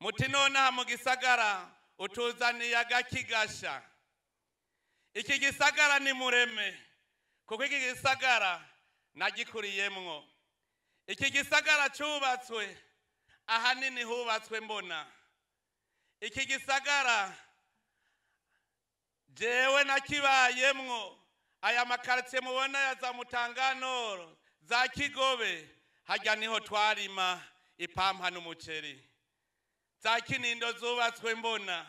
mutinona mu gisagara utuzaniye agakigasha iki gisagara ni mureme kuko iki gisagara nagikuriyemwo iki gisagara cyubatswe ahanini hubatswe mbona iki gisagara jewe nakibayemwo aya makaritsiye mubona ya za mutanganoro za kigobe hajya niho twarima ipampa n'umuceri za kinindo zubatswe mbona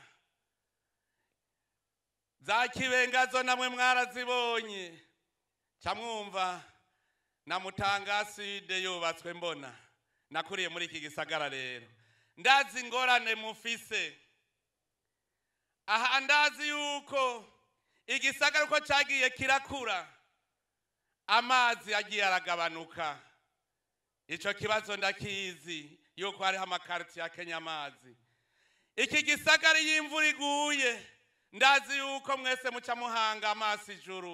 za kibenga zo namwe mwarazibonye camwumva na mutangaside yubatswe mbona nakuriye muri iki gisagara rero ndazi ingorane mufise aha ndazi yuko igisagara uko cyagiye kirakura amazi agiye aragabanuka icyo kibazo ndakizi yuko hariho amakaritsiye akenya amazi iki gisagara iyo imvura iguye ndazi yuko mwese muca muhanga amaso ijuru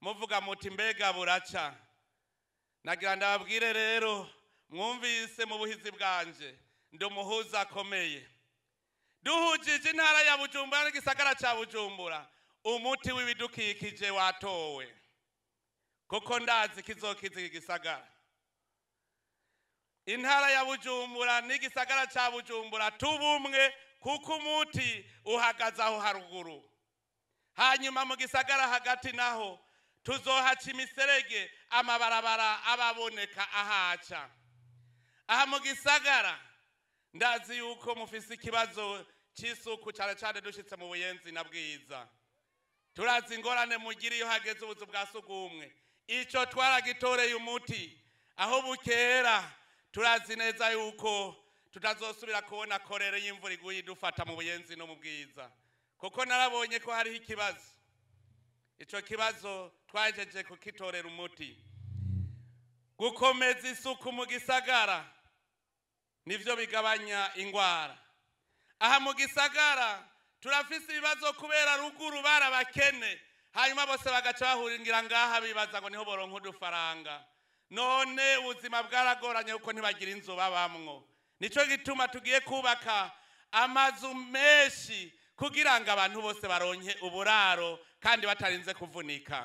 muvuga muti mbega buraca nagira ndababwire rero mwumvise mu buhizi bwanjye ndi umuhuza akomeye duhujije intara ya bujumbura n'igisagara cya bujumbura umuti w'ibidukikije watowe kuko ndazi kizokiza igisagara intara ya bujumbura n'igisagara cya bujumbura tubumwe kuko umuti uhagaze aho haruguru hanyuma mu gisagara hagati naho tuzohaca imiserege amabarabara ababoneka ahaca aha mu gisagara ndazi yuko mufise ikibazo cy'isuku cyane cyane dushyitse mu buyenzi na bwiza turazi ingorane mugira iyo hageze ubuzu bwa sugumwe icyo twaragitoreye umuti aho bukera turazi neza yuko tutazosubira kubona ko rero y'imvura iguye idufata mu buyenzi no mu bwiza kuko narabonye ko hariho ikibazo icyo kibazo twajeje kukitorera umuti gukomeza isuku mu gisagara nibyo bigabanya indwara aha mu gisagara turafise ibibazo kubera ruguru barabakene hanyuma bose bagaca bahurira ngaha bibaza ngo niho boronka udufaranga none ubuzima bwaragoranye kuko ntibagira inzu babamwo nicyo gituma tugiye kubaka amazu menshi kugira ngo abantu bose baronke uburaro kandi batarinze kuvunika